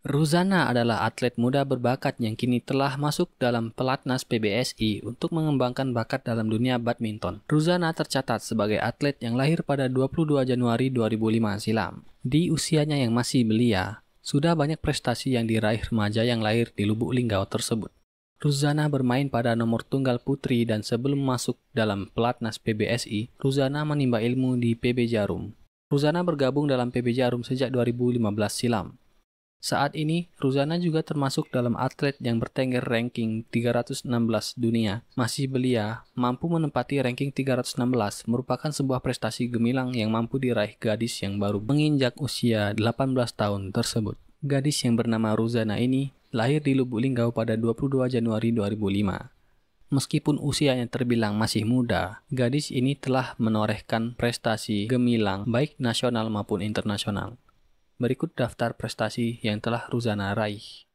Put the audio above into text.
Ruzana adalah atlet muda berbakat yang kini telah masuk dalam pelatnas PBSI untuk mengembangkan bakat dalam dunia badminton. Ruzana tercatat sebagai atlet yang lahir pada 22 Januari 2005 silam. Di usianya yang masih belia, sudah banyak prestasi yang diraih remaja yang lahir di Lubuk Linggau tersebut. Ruzana bermain pada nomor tunggal putri dan sebelum masuk dalam pelatnas PBSI, Ruzana menimba ilmu di PB Jarum. Ruzana bergabung dalam PB Jarum sejak 2015 silam. Saat ini, Ruzana juga termasuk dalam atlet yang bertengger ranking 316 dunia. Masih belia, mampu menempati ranking 316 merupakan sebuah prestasi gemilang yang mampu diraih gadis yang baru menginjak usia 18 tahun tersebut. Gadis yang bernama Ruzana ini lahir di Lubuk Linggau pada 22 Januari 2005. Meskipun usianya terbilang masih muda, gadis ini telah menorehkan prestasi gemilang baik nasional maupun internasional. Berikut daftar prestasi yang telah Ruzana raih.